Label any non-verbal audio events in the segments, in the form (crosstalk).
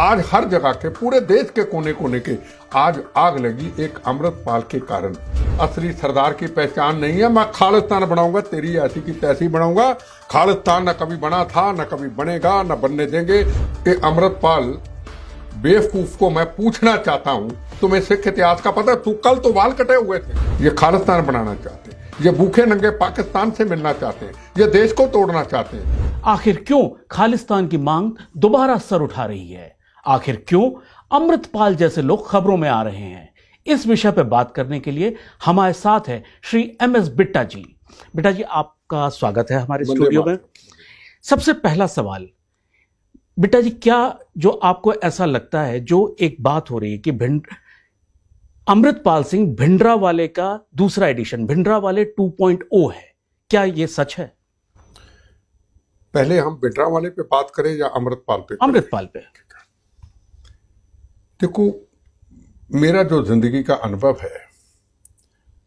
आज हर जगह के पूरे देश के कोने कोने के आज आग लगी एक अमृतपाल के कारण असली सरदार की पहचान नहीं है मैं खालिस्तान बनाऊंगा तेरी ऐसी की तैसी बनाऊंगा खालिस्तान न कभी बना था न कभी बनेगा न बनने देंगे ये अमृतपाल बेवकूफ को मैं पूछना चाहता हूँ तुम्हें सिख इतिहास का पता तू कल तो बाल कटे हुए थे ये खालिस्तान बनाना चाहते ये भूखे नंगे पाकिस्तान से मिलना चाहते हैं ये देश को तोड़ना चाहते हैं आखिर क्यों खालिस्तान की मांग दोबारा सर उठा रही है आखिर क्यों अमृतपाल जैसे लोग खबरों में आ रहे हैं इस विषय पर बात करने के लिए हमारे साथ है श्री एम एस बिट्टा जी बिट्टा जी आपका स्वागत है हमारे स्टूडियो में सबसे पहला सवाल बिट्टा जी क्या जो आपको ऐसा लगता है जो एक बात हो रही है कि भिंड अमृतपाल सिंह भिंडरा वाले का दूसरा एडिशन भिंडरा वाले 2.0 है क्या ये सच है पहले हम भिंडरा वाले पे बात करें या अमृतपाल पे अमृतपाल पे देखो मेरा जो ज़िंदगी का अनुभव है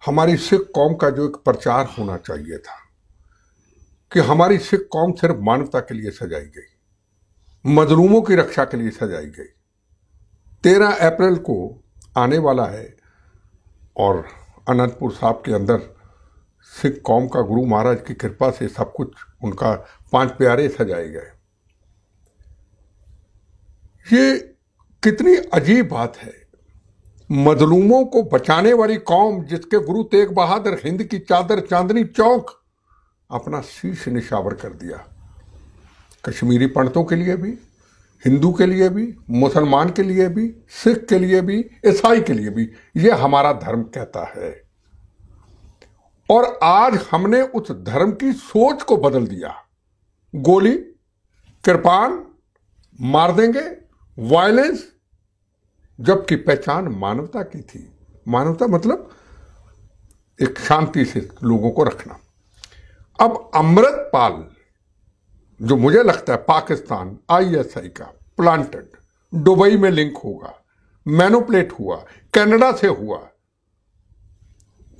हमारी सिख कौम का जो एक प्रचार होना चाहिए था कि हमारी सिख कौम सिर्फ मानवता के लिए सजाई गई मजलूमों की रक्षा के लिए सजाई गई तेरह अप्रैल को आने वाला है और अनंतपुर साहब के अंदर सिख कौम का गुरु महाराज की कृपा से सब कुछ उनका पांच प्यारे सजाए गए ये कितनी अजीब बात है मजलूमों को बचाने वाली कौम जिसके गुरु तेग बहादुर हिंद की चादर चांदनी चौक अपना शीश निशावर कर दिया कश्मीरी पंडितों के लिए भी हिंदू के लिए भी मुसलमान के लिए भी सिख के लिए भी ईसाई के लिए भी ये हमारा धर्म कहता है और आज हमने उस धर्म की सोच को बदल दिया गोली कृपान मार देंगे वायलेंस जबकि पहचान मानवता की थी मानवता मतलब एक शांति से लोगों को रखना अब अमृतपाल जो मुझे लगता है पाकिस्तान आईएसआई का प्लांटेड दुबई में लिंक होगा मैनोप्लेट हुआ कनाडा से हुआ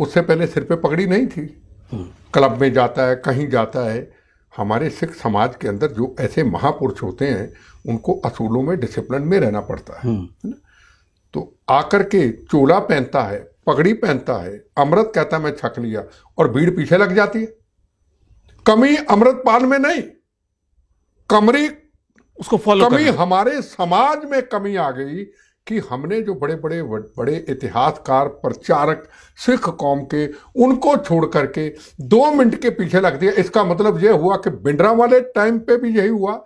उससे पहले सिर पे पगड़ी नहीं थी क्लब में जाता है कहीं जाता है हमारे सिख समाज के अंदर जो ऐसे महापुरुष होते हैं उनको असूलों में डिसिप्लिन में रहना पड़ता है हम्म। तो आकर के चोला पहनता है पगड़ी पहनता है अमृत कहता मैं छक लिया और भीड़ पीछे लग जाती है कमी अमृतपाल में नहीं कमरी उसको फॉलो कमी हमारे समाज में कमी आ गई कि हमने जो बड़े बड़े बड़े इतिहासकार प्रचारक सिख कौम के उनको छोड़ करके दो मिनट के पीछे लग दिया इसका मतलब यह हुआ कि बिंडरा वाले टाइम पे भी यही हुआ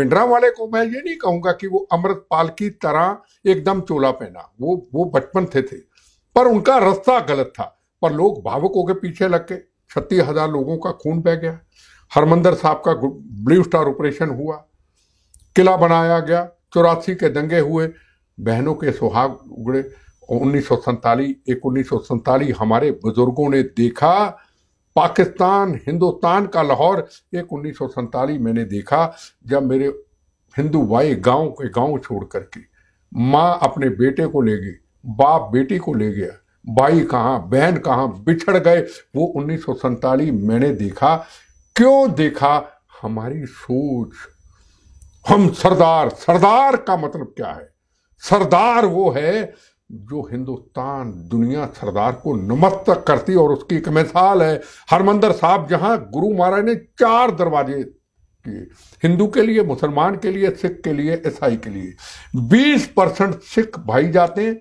बिंडरा वाले को मैं ये नहीं कहूंगा कि वो अमृतपाल की तरह एकदम चोला पहना वो वो बचपन थे थे पर उनका रास्ता गलत था पर लोग भावकों के पीछे लग गए छत्तीस हजार लोगों का खून बह गया हरमंदर साहब का ब्लू स्टार ऑपरेशन हुआ किला बनाया गया चौरासी के दंगे हुए बहनों के सुहाग उगड़े उन्नीस सौ सैतालीस एक उन्नीस सौ सैतालीस हमारे बुजुर्गों ने देखा पाकिस्तान हिंदुस्तान का लाहौर एक उन्नीस सौ सैतालीस मैंने देखा जब मेरे हिंदू भाई गांव के गांव छोड़ करके माँ अपने बेटे को ले गई बाप बेटी को ले गया भाई कहाँ बहन कहाँ बिछड़ गए वो उन्नीस सौ सैतालीस मैंने देखा क्यों देखा हमारी सोच हम सरदार सरदार का मतलब क्या है सरदार वो है जो हिंदुस्तान दुनिया सरदार को नमस्तक करती और उसकी एक मिसाल है हरमंदर साहब जहां गुरु महाराज ने चार दरवाजे किए हिंदू के लिए मुसलमान के लिए सिख के लिए ईसाई के लिए 20 परसेंट सिख भाई जाते हैं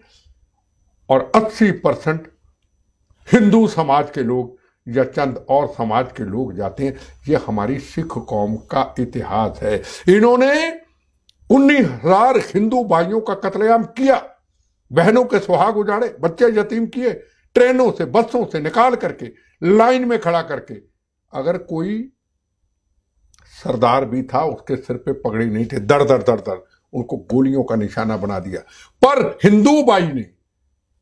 और 80 परसेंट हिंदू समाज के लोग या चंद और समाज के लोग जाते हैं ये हमारी सिख कौम का इतिहास है इन्होंने उन्नीस हजार हिंदू भाइयों का कतलेआम किया बहनों के सुहाग उजाड़े बच्चे यतीम किए ट्रेनों से बसों से निकाल करके लाइन में खड़ा करके अगर कोई सरदार भी था उसके सिर पे पगड़ी नहीं थे दर दर दर दर उनको गोलियों का निशाना बना दिया पर हिंदू भाई ने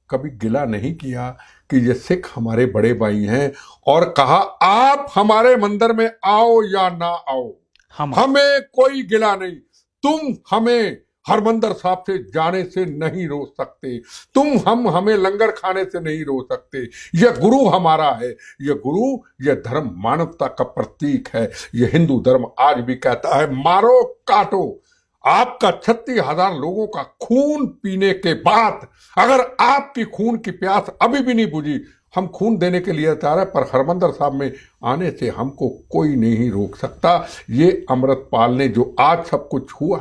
कभी गिला नहीं किया कि ये सिख हमारे बड़े भाई हैं और कहा आप हमारे मंदिर में आओ या ना आओ हम हमें कोई गिला नहीं तुम हमें हरमंदर साहब से जाने से नहीं रो सकते तुम हम हमें लंगर खाने से नहीं रो सकते यह गुरु हमारा है यह गुरु यह धर्म मानवता का प्रतीक है यह हिंदू धर्म आज भी कहता है मारो काटो आपका छत्तीस हजार लोगों का खून पीने के बाद अगर आपकी खून की प्यास अभी भी नहीं बुझी हम खून देने के लिए तैयार है पर हरमंदर साहब में आने से हमको कोई नहीं रोक सकता ये अमृतपाल ने जो आज सब कुछ हुआ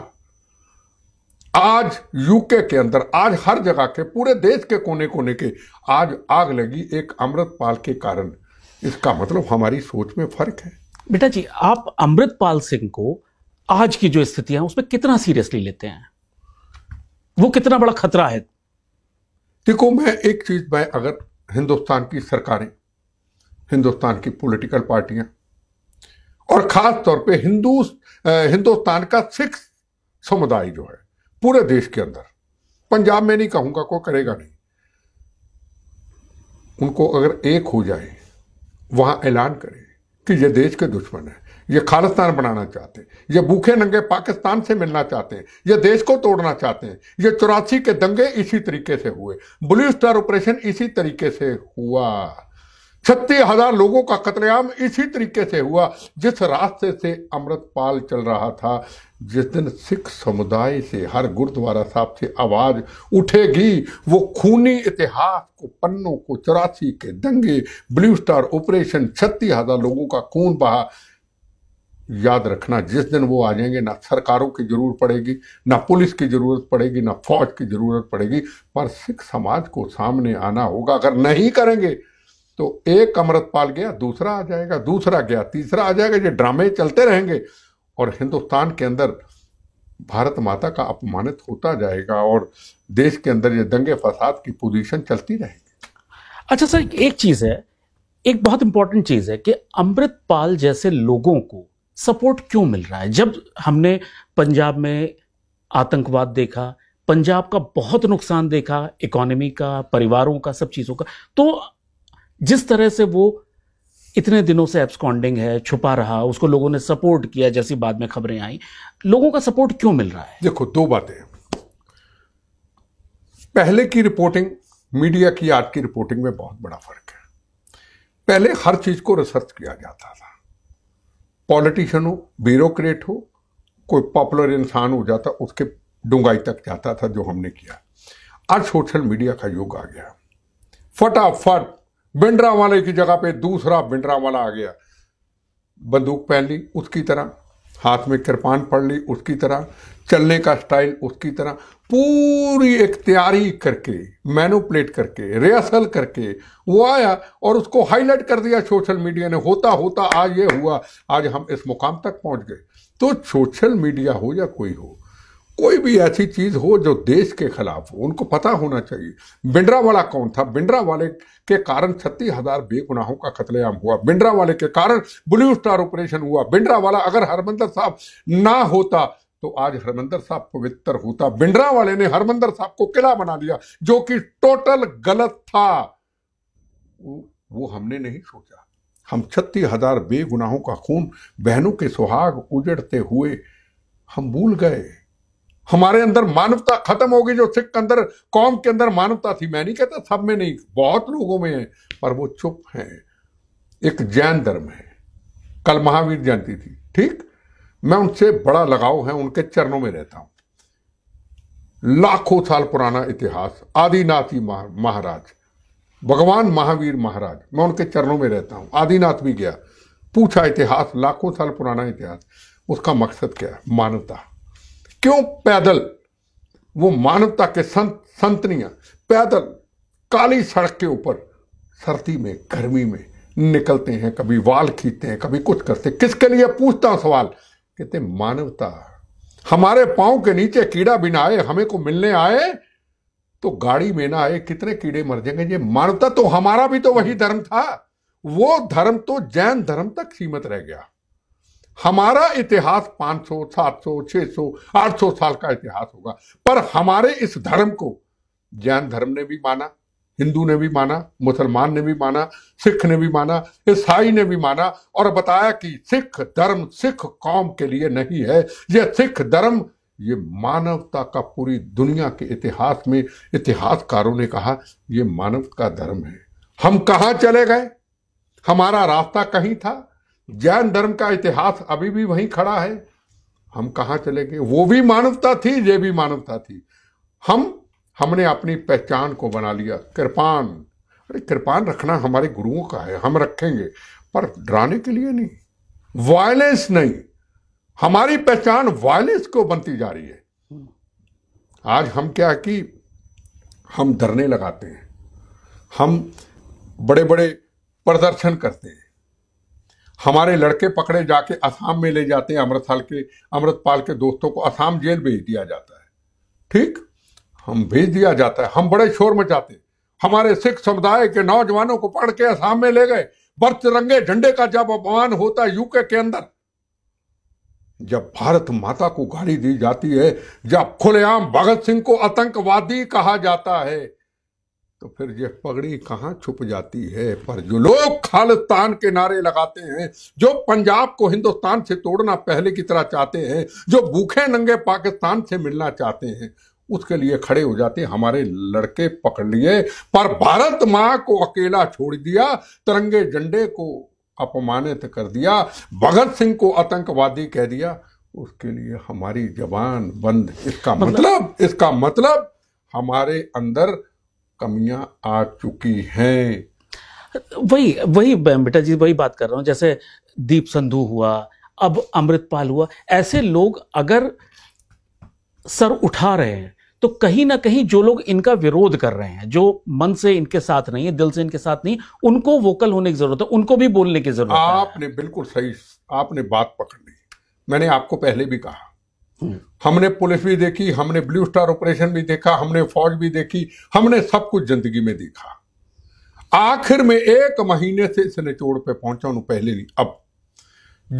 आज यूके के अंदर आज हर जगह के पूरे देश के कोने कोने के आज आग लगी एक अमृतपाल के कारण इसका मतलब हमारी सोच में फर्क है बेटा जी आप अमृतपाल सिंह को आज की जो स्थिति है उसमें कितना सीरियसली लेते हैं वो कितना बड़ा खतरा है देखो मैं एक चीज मैं अगर हिंदुस्तान की सरकारें हिंदुस्तान की पॉलिटिकल पार्टियां और खास तौर पे हिंदू हिंदुस्तान का सिख समुदाय जो है पूरे देश के अंदर पंजाब में नहीं कहूंगा कोई करेगा नहीं उनको अगर एक हो जाए वहां ऐलान करें कि यह देश के दुश्मन है ये खालिस्तान बनाना चाहते हैं ये भूखे नंगे पाकिस्तान से मिलना चाहते हैं ये देश को तोड़ना चाहते हैं ये चौरासी के दंगे इसी तरीके से हुए ब्लू स्टार ऑपरेशन इसी तरीके से हुआ छत्तीस हजार लोगों का कतलेआम इसी तरीके से हुआ जिस रास्ते से अमृतपाल चल रहा था जिस दिन सिख समुदाय से हर गुरुद्वारा साहब से आवाज उठेगी वो खूनी इतिहास को पन्नों को चौरासी के दंगे ब्लू स्टार ऑपरेशन छत्तीस हजार लोगों का खून बहा याद रखना जिस दिन वो आ जाएंगे ना सरकारों की जरूरत पड़ेगी ना पुलिस की ज़रूरत पड़ेगी ना फौज की ज़रूरत पड़ेगी पर सिख समाज को सामने आना होगा अगर नहीं करेंगे तो एक अमृतपाल गया दूसरा आ जाएगा दूसरा गया तीसरा आ जाएगा ये ड्रामे चलते रहेंगे और हिंदुस्तान के अंदर भारत माता का अपमानित होता जाएगा और देश के अंदर ये दंगे फसाद की पोजीशन चलती रहेगी अच्छा सर एक चीज़ है एक बहुत इंपॉर्टेंट चीज़ है कि अमृतपाल जैसे लोगों को सपोर्ट क्यों मिल रहा है जब हमने पंजाब में आतंकवाद देखा पंजाब का बहुत नुकसान देखा इकोनॉमी का परिवारों का सब चीज़ों का तो जिस तरह से वो इतने दिनों से एब्सकॉन्डिंग है छुपा रहा उसको लोगों ने सपोर्ट किया जैसी बाद में खबरें आई लोगों का सपोर्ट क्यों मिल रहा है देखो दो बातें पहले की रिपोर्टिंग मीडिया की आज की रिपोर्टिंग में बहुत बड़ा फर्क है पहले हर चीज को रिसर्च किया जाता था पॉलिटिशियन हो ब्यूरोक्रेट हो कोई पॉपुलर इंसान हो जाता उसके डूंगाई तक जाता था जो हमने किया आज सोशल मीडिया का युग आ गया फटाफट बिंड्रा वाले की जगह पे दूसरा बिंड्रा वाला आ गया बंदूक पहन ली उसकी तरह हाथ में कृपान पड़ ली उसकी तरह चलने का स्टाइल उसकी तरह पूरी एक तैयारी करके मैनुपलेट करके रिहर्सल करके वो आया और उसको हाईलाइट कर दिया सोशल मीडिया ने होता होता आज ये हुआ आज हम इस मुकाम तक पहुंच गए तो सोशल मीडिया हो या कोई हो कोई भी ऐसी चीज हो जो देश के खिलाफ हो उनको पता होना चाहिए बिंडरा वाला कौन था बिंडरा वाले के कारण छत्तीस हजार बेगुनाहों का कतलेआम हुआ बिंडरा वाले के कारण ब्लू स्टार ऑपरेशन हुआ बिंडरा वाला अगर हरमंदर साहब ना होता तो आज हरमंदर साहब पवित्र होता बिंडरा वाले ने हरमंदर साहब को किला बना लिया जो कि टोटल गलत था वो हमने नहीं सोचा हम छत्तीस हजार बेगुनाहों का खून बहनों के सुहाग उजड़ते हुए हम भूल गए हमारे अंदर मानवता खत्म होगी जो सिख अंदर कौम के अंदर मानवता थी मैं नहीं कहता सब में नहीं बहुत लोगों में है पर वो चुप हैं एक जैन धर्म है कल महावीर जयंती थी ठीक मैं उनसे बड़ा लगाव है उनके चरणों में रहता हूं लाखों साल पुराना इतिहास आदिनाथी महाराज भगवान महावीर महाराज मैं उनके चरणों में रहता हूं आदिनाथ भी गया पूछा इतिहास लाखों साल पुराना इतिहास उसका मकसद क्या है मानवता क्यों पैदल वो मानवता के संत संतनियां पैदल काली सड़क के ऊपर सर्दी में गर्मी में निकलते हैं कभी वाल खींचते हैं कभी कुछ करते किसके लिए पूछता हूं सवाल कहते मानवता हमारे पांव के नीचे कीड़ा भी ना आए हमें को मिलने आए तो गाड़ी में ना आए कितने कीड़े मर जाएंगे ये मानवता तो हमारा भी तो वही धर्म था वो धर्म तो जैन धर्म तक सीमित रह गया हमारा इतिहास 500, 700, 600, 800 साल का इतिहास होगा पर हमारे इस धर्म को जैन धर्म ने भी माना हिंदू ने भी माना मुसलमान ने भी माना सिख ने भी माना ईसाई ने भी माना और बताया कि सिख धर्म सिख कौम के लिए नहीं है यह सिख धर्म ये मानवता का पूरी दुनिया के इतिहास में इतिहासकारों ने कहा यह मानव का धर्म है हम कहा चले गए हमारा रास्ता कहीं था जैन धर्म का इतिहास अभी भी वहीं खड़ा है हम कहाँ चले गए वो भी मानवता थी ये भी मानवता थी हम हमने अपनी पहचान को बना लिया कृपान अरे कृपान रखना हमारे गुरुओं का है हम रखेंगे पर डराने के लिए नहीं वायलेंस नहीं हमारी पहचान वायलेंस को बनती जा रही है आज हम क्या कि हम धरने लगाते हैं हम बड़े बड़े प्रदर्शन करते हैं हमारे लड़के पकड़े जाके असम में ले जाते हैं अमृतपाल के अमृतपाल के दोस्तों को असम जेल भेज दिया जाता है ठीक हम भेज दिया जाता है हम बड़े शोर मचाते हमारे सिख समुदाय के नौजवानों को पढ़ के असम में ले गए बर्त रंगे झंडे का जब अपमान होता है यूके के अंदर जब भारत माता को गाली दी जाती है जब खुलेआम भगत सिंह को आतंकवादी कहा जाता है तो फिर ये पगड़ी कहाँ छुप जाती है पर जो लोग खालिस्तान के नारे लगाते हैं जो पंजाब को हिंदुस्तान से तोड़ना पहले की तरह चाहते हैं जो भूखे नंगे पाकिस्तान से मिलना चाहते हैं उसके लिए खड़े हो जाते हमारे लड़के पकड़ लिए पर भारत माँ को अकेला छोड़ दिया तिरंगे झंडे को अपमानित कर दिया भगत सिंह को आतंकवादी कह दिया उसके लिए हमारी जबान बंद इसका मतलब, मतलब इसका मतलब हमारे अंदर कमियां आ चुकी हैं वही वही बेटा जी वही बात कर रहा हूँ जैसे दीप संधु हुआ अब अमृतपाल हुआ ऐसे लोग अगर सर उठा रहे हैं तो कहीं ना कहीं जो लोग इनका विरोध कर रहे हैं जो मन से इनके साथ नहीं है दिल से इनके साथ नहीं उनको वोकल होने की जरूरत है उनको भी बोलने की जरूरत है आपने बिल्कुल सही आपने बात पकड़ ली मैंने आपको पहले भी कहा हमने पुलिस भी देखी हमने ब्लू स्टार ऑपरेशन भी देखा हमने फौज भी देखी हमने सब कुछ जिंदगी में देखा आखिर में एक महीने से इस निचोड़ पे पहुंचा उन्होंने पहले नहीं अब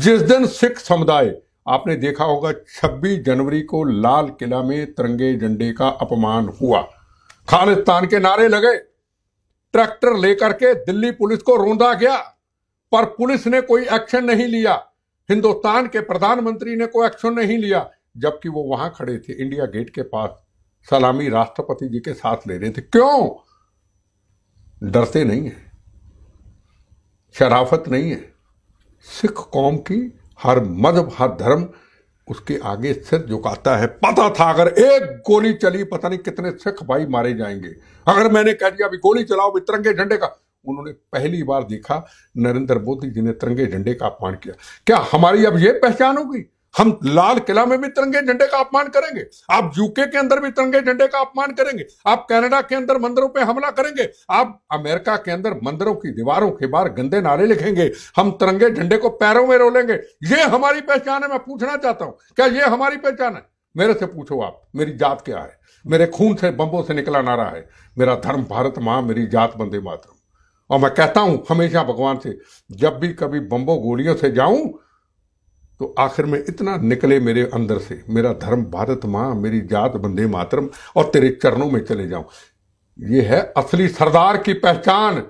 जिस दिन सिख समुदाय आपने देखा होगा 26 जनवरी को लाल किला में तिरंगे झंडे का अपमान हुआ खालिस्तान के नारे लगे ट्रैक्टर लेकर के दिल्ली पुलिस को रोंदा गया पर पुलिस ने कोई एक्शन नहीं लिया हिंदुस्तान के प्रधानमंत्री ने कोई एक्शन नहीं लिया जबकि वो वहां खड़े थे इंडिया गेट के पास सलामी राष्ट्रपति जी के साथ ले रहे थे क्यों डरते नहीं है शराफत नहीं है सिख कौम की हर मजहब हर धर्म उसके आगे सिर झुकाता है पता था अगर एक गोली चली पता नहीं कितने सिख भाई मारे जाएंगे अगर मैंने कह दिया अभी गोली चलाओ भी तिरंगे झंडे का उन्होंने पहली बार देखा नरेंद्र मोदी जी ने तिरंगे झंडे का अपमान किया क्या हमारी अब यह पहचान होगी हम लाल किला में भी तिरंगे झंडे का अपमान करेंगे आप यूके के अंदर भी तिरंगे झंडे का अपमान करेंगे आप कनाडा के अंदर मंदिरों पे हमला करेंगे आप अमेरिका के अंदर मंदिरों की दीवारों के बाहर गंदे नारे लिखेंगे हम तिरंगे झंडे को पैरों में रोलेंगे ये हमारी पहचान है मैं पूछना चाहता हूं क्या ये हमारी पहचान है मेरे से पूछो आप मेरी जात क्या है मेरे खून से बम्बों से निकला नारा है मेरा धर्म भारत माँ मेरी जात बंदे मातरम और मैं कहता हूं हमेशा भगवान से जब भी कभी बम्बो गोलियों से जाऊं तो आखिर में इतना निकले मेरे अंदर से मेरा धर्म भारत माँ मेरी जात बंदे मातरम और तेरे चरणों में चले जाऊं ये है असली सरदार की पहचान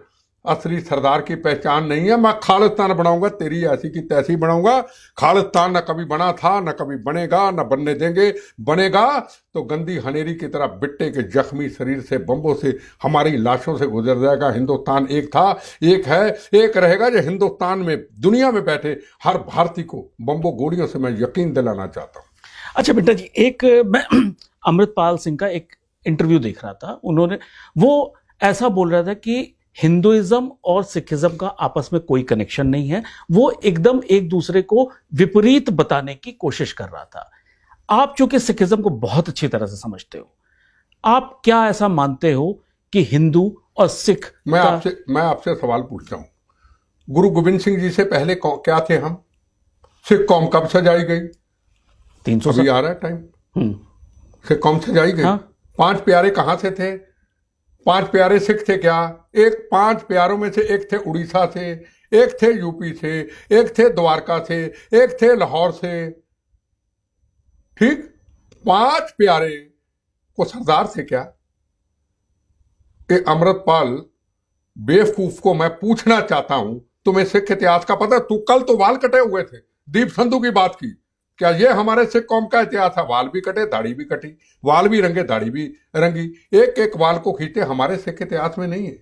असली सरदार की पहचान नहीं है मैं खालिस्तान बनाऊंगा तेरी ऐसी की तैसी बनाऊंगा खालिस्तान न कभी बना था न कभी बनेगा न बनने देंगे बनेगा तो गंदी हनेरी की तरह बिट्टे के जख्मी शरीर से बम्बों से हमारी लाशों से गुजर जाएगा हिंदुस्तान एक था एक है एक रहेगा जो हिंदुस्तान में दुनिया में बैठे हर भारतीय को बम्बो गोलियों से मैं यकीन दिलाना चाहता हूँ अच्छा बिट्टा जी एक मैं (clears throat) अमृतपाल सिंह का एक इंटरव्यू देख रहा था उन्होंने वो ऐसा बोल रहा था कि हिंदुइज्म और सिखिज्म का आपस में कोई कनेक्शन नहीं है वो एकदम एक दूसरे को विपरीत बताने की कोशिश कर रहा था आप चूंकि सिखिज्म को बहुत अच्छी तरह से समझते हो आप क्या ऐसा मानते हो कि हिंदू और सिख मैं आपसे मैं आपसे सवाल पूछता हूं गुरु गोविंद सिंह जी से पहले क्या थे हम सिख कौम कब सजाई गई तीन सौ आ रहा है टाइम हम्म। सिख कौम सजाई गई हाँ? पांच प्यारे कहां से थे पांच प्यारे सिख थे क्या एक पांच प्यारों में से एक थे उड़ीसा से एक थे यूपी से एक थे द्वारका से एक थे लाहौर से ठीक पांच प्यारे को सरदार से क्या अमृतपाल बेवकूफ को मैं पूछना चाहता हूं तुम्हें सिख इतिहास का पता तू कल तो बाल कटे हुए थे दीप संधु की बात की क्या ये हमारे सिख कौम का इतिहास है वाल भी कटे दाढ़ी भी कटी वाल भी रंगे दाढ़ी भी रंगी एक एक वाल को खींचे हमारे सिख इतिहास में नहीं है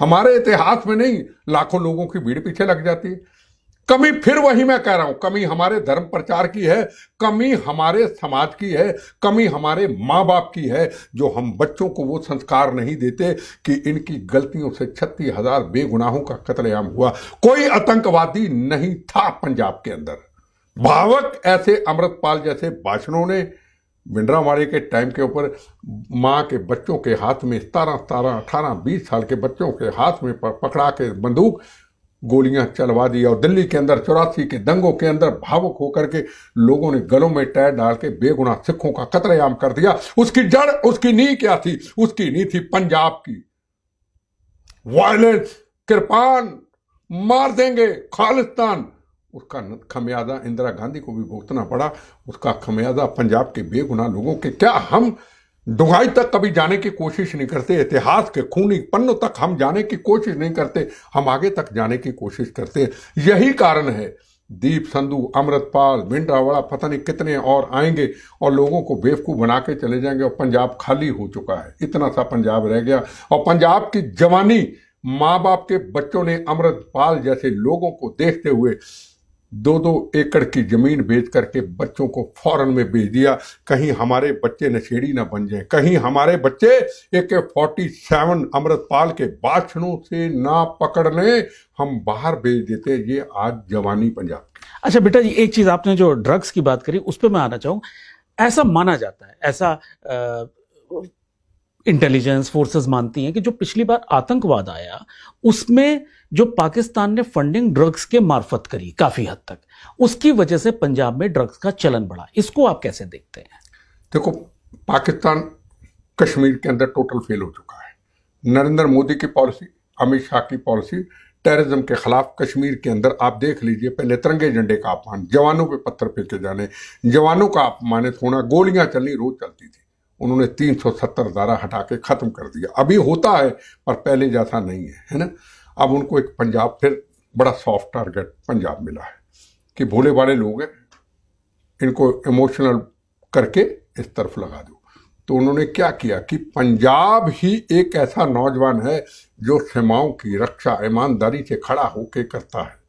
हमारे इतिहास में नहीं लाखों लोगों की भीड़ पीछे लग जाती है कमी फिर वही मैं कह रहा हूं कमी हमारे धर्म प्रचार की है कमी हमारे समाज की है कमी हमारे माँ बाप की है जो हम बच्चों को वो संस्कार नहीं देते कि इनकी गलतियों से छत्तीस हजार बेगुनाहों का कत्लेआम हुआ कोई आतंकवादी नहीं था पंजाब के अंदर भावक ऐसे अमृतपाल जैसे भाषणों ने भिंडरा मारे के टाइम के ऊपर माँ के बच्चों के हाथ में सतारह सतारह अठारह बीस साल के बच्चों के हाथ में पकड़ा के बंदूक गोलियां चलवा दी और दिल्ली के अंदर चौरासी के दंगों के अंदर भावुक होकर के लोगों ने गलों में टायर डाल के बेगुना सिखों का कतरेआम कर दिया उसकी जड़ उसकी नी क्या थी उसकी नी थी पंजाब की वायलेंस कृपान मार देंगे खालिस्तान उसका खमियाजा इंदिरा गांधी को भी भुगतना पड़ा उसका खमियाजा पंजाब के बेगुनाह लोगों के क्या हम दुगाई तक कभी जाने की कोशिश नहीं करते इतिहास के खूनी पन्नों तक हम जाने की कोशिश नहीं करते हम आगे तक जाने की कोशिश करते यही कारण है दीप संधु अमृतपाल भिंडरावाड़ा पता नहीं कितने और आएंगे और लोगों को बेवकूफ़ बना के चले जाएंगे और पंजाब खाली हो चुका है इतना सा पंजाब रह गया और पंजाब की जवानी माँ बाप के बच्चों ने अमृतपाल जैसे लोगों को देखते हुए दो दो एकड़ की जमीन बेच करके बच्चों को फौरन में बेच दिया कहीं हमारे बच्चे नशेड़ी ना बन जाए कहीं हमारे बच्चे ए के फोर्टी सेवन अमृतपाल के बाछड़ों से ना पकड़ लें हम बाहर भेज देते हैं ये आज जवानी पंजाब अच्छा बेटा जी एक चीज़ आपने जो ड्रग्स की बात करी उस पर मैं आना चाहूंगा ऐसा माना जाता है ऐसा इंटेलिजेंस फोर्सेस मानती हैं कि जो पिछली बार आतंकवाद आया उसमें जो पाकिस्तान ने फंडिंग ड्रग्स के मार्फत करी काफी हद तक उसकी वजह से पंजाब में ड्रग्स का चलन बढ़ा इसको आप कैसे देखते हैं देखो पाकिस्तान कश्मीर के अंदर टोटल फेल हो चुका है नरेंद्र मोदी की पॉलिसी अमित शाह की पॉलिसी टेररिज्म के खिलाफ कश्मीर के अंदर आप देख लीजिए पहले तिरंगे झंडे का अपमान जवानों पे पत्थर फेंके जाने जवानों का अपमानित होना गोलियां चलनी रोज चलती थी उन्होंने तीन सौ सत्तर हटा के ख़त्म कर दिया अभी होता है पर पहले जैसा नहीं है है ना अब उनको एक पंजाब फिर बड़ा सॉफ्ट टारगेट पंजाब मिला है कि भोले वाले लोग हैं इनको इमोशनल करके इस तरफ लगा दो तो उन्होंने क्या किया कि पंजाब ही एक ऐसा नौजवान है जो सीमाओं की रक्षा ईमानदारी से खड़ा होके करता है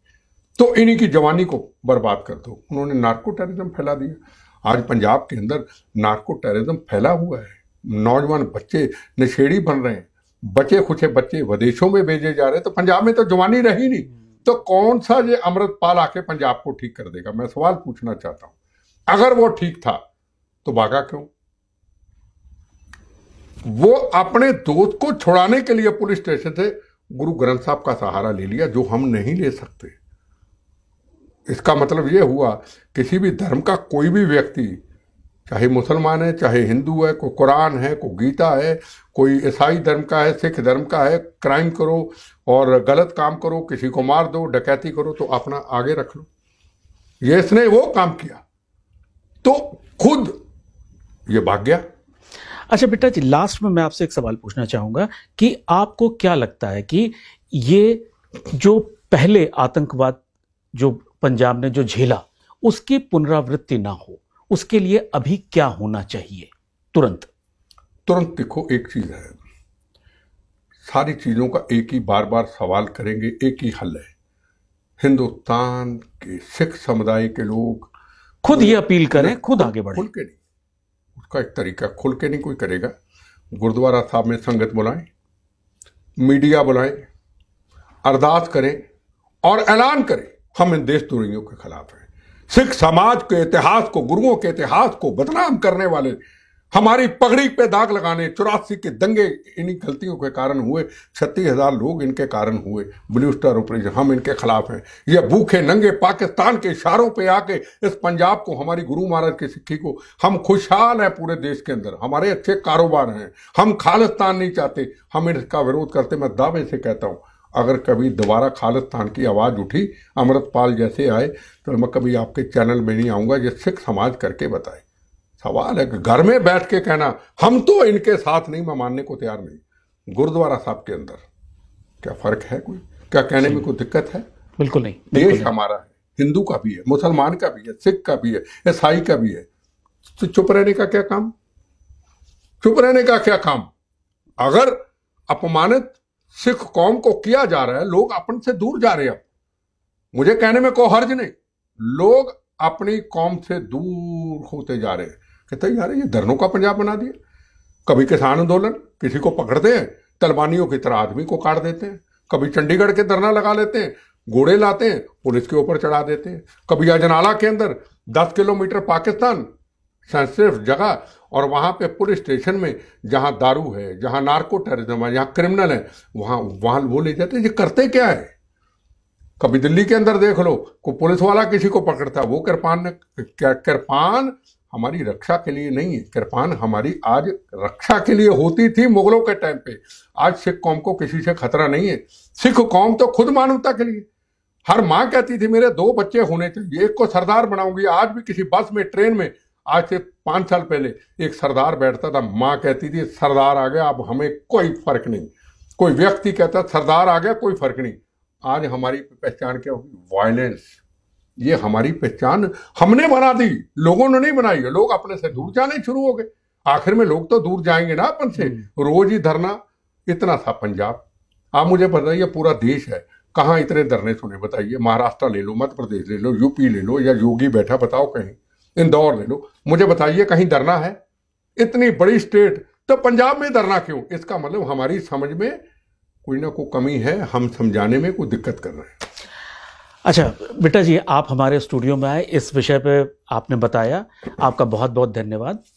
तो इन्हीं की जवानी को बर्बाद कर दो उन्होंने नार्को टेररिज्म फैला दिया आज पंजाब के अंदर नार्को टेररिज्म फैला हुआ है नौजवान बच्चे नशेड़ी बन रहे हैं बचे खुचे बच्चे विदेशों में भेजे जा रहे तो पंजाब में तो जवानी रही नहीं तो कौन सा ये अमृतपाल आके पंजाब को ठीक कर देगा मैं सवाल पूछना चाहता हूं अगर वो ठीक था तो भागा क्यों वो अपने दोस्त को छुड़ाने के लिए पुलिस स्टेशन से गुरु ग्रंथ साहब का सहारा ले लिया जो हम नहीं ले सकते इसका मतलब यह हुआ किसी भी धर्म का कोई भी व्यक्ति चाहे मुसलमान है चाहे हिंदू है कोई कुरान है कोई गीता है कोई ईसाई धर्म का है सिख धर्म का है क्राइम करो और गलत काम करो किसी को मार दो डकैती करो तो अपना आगे रख लो ये इसने वो काम किया तो खुद ये भाग गया अच्छा बेटा जी लास्ट में मैं आपसे एक सवाल पूछना चाहूंगा कि आपको क्या लगता है कि ये जो पहले आतंकवाद जो पंजाब ने जो झेला उसकी पुनरावृत्ति ना हो उसके लिए अभी क्या होना चाहिए तुरंत तुरंत देखो एक चीज है सारी चीजों का एक ही बार बार सवाल करेंगे एक ही हल है हिंदुस्तान के सिख समुदाय के लोग खुद ही अपील करें खुद आगे बढ़े खुल के नहीं उसका एक तरीका खुल के नहीं कोई करेगा गुरुद्वारा साहब में संगत बुलाएं मीडिया बुलाएं अरदास करें और ऐलान करें हम इन देश द्रोहियों के खिलाफ हैं सिख समाज के इतिहास को गुरुओं के इतिहास को बदनाम करने वाले हमारी पगड़ी पे दाग लगाने चौरासी के दंगे इन्हीं गलतियों के कारण हुए छत्तीस हजार लोग इनके कारण हुए ब्लू स्टार ऑपरेशन हम इनके खिलाफ हैं ये भूखे नंगे पाकिस्तान के इशारों पे आके इस पंजाब को हमारी गुरु महाराज की सिक्खी को हम खुशहाल हैं पूरे देश के अंदर हमारे अच्छे कारोबार हैं हम खालिस्तान नहीं चाहते हम इसका विरोध करते मैं दावे से कहता हूँ अगर कभी दोबारा खालिस्तान की आवाज़ उठी अमृतपाल जैसे आए तो मैं कभी आपके चैनल में नहीं आऊँगा ये सिख समाज करके बताए सवाल है घर में बैठ के कहना हम तो इनके साथ नहीं मैं मानने को तैयार नहीं गुरुद्वारा साहब के अंदर क्या फ़र्क है कोई क्या कहने में कोई दिक्कत है बिल्कुल नहीं देश हमारा है हिंदू का भी है मुसलमान का भी है सिख का भी है ईसाई का भी है तो चुप रहने का क्या काम चुप रहने का क्या काम अगर अपमानित सिख कौम को किया जा रहा है लोग अपन से दूर जा रहे हैं मुझे कहने में कोई हर्ज नहीं लोग अपनी कौम से दूर होते जा रहे हैं कहते यार ये धरनों का पंजाब बना दिया कभी किसान आंदोलन किसी को पकड़ते हैं तलबानियों की तरह आदमी को काट देते हैं कभी चंडीगढ़ के धरना लगा लेते हैं घोड़े लाते हैं पुलिस के ऊपर चढ़ा देते हैं कभी अजनाला के अंदर दस किलोमीटर पाकिस्तान सिर्फ जगह और वहाँ पे पुलिस स्टेशन में जहाँ दारू है जहाँ नार्को टेरिज्म है जहाँ क्रिमिनल है वहाँ वहाँ वो ले जाते हैं ये करते क्या है कभी दिल्ली के अंदर देख लो को पुलिस वाला किसी को पकड़ता वो कृपान ने कृपान हमारी रक्षा के लिए नहीं है कृपान हमारी आज रक्षा के लिए होती थी मुगलों के टाइम पे आज सिख कौम को किसी से खतरा नहीं है सिख कौम तो खुद मानवता के लिए हर माँ कहती थी मेरे दो बच्चे होने चाहिए एक को सरदार बनाऊंगी आज भी किसी बस में ट्रेन में आज से पांच साल पहले एक सरदार बैठता था माँ कहती थी सरदार आ गया अब हमें कोई फर्क नहीं कोई व्यक्ति कहता सरदार आ गया कोई फर्क नहीं आज हमारी पहचान क्या होगी वायलेंस ये हमारी पहचान हमने बना दी लोगों ने नहीं बनाई है लोग अपने से दूर जाने शुरू हो गए आखिर में लोग तो दूर जाएंगे ना अपन से हम्म। रोज ही धरना इतना था पंजाब आप मुझे बताइए पूरा देश है कहाँ इतने धरने सुने बताइए महाराष्ट्र ले लो मध्य प्रदेश ले लो यूपी ले लो या योगी बैठा बताओ कहीं इंदौर ले लो मुझे बताइए कहीं धरना है इतनी बड़ी स्टेट तो पंजाब में धरना क्यों इसका मतलब हमारी समझ में कोई ना कोई कमी है हम समझाने में कोई दिक्कत कर रहे हैं अच्छा बेटा जी आप हमारे स्टूडियो में आए इस विषय पे आपने बताया आपका बहुत बहुत धन्यवाद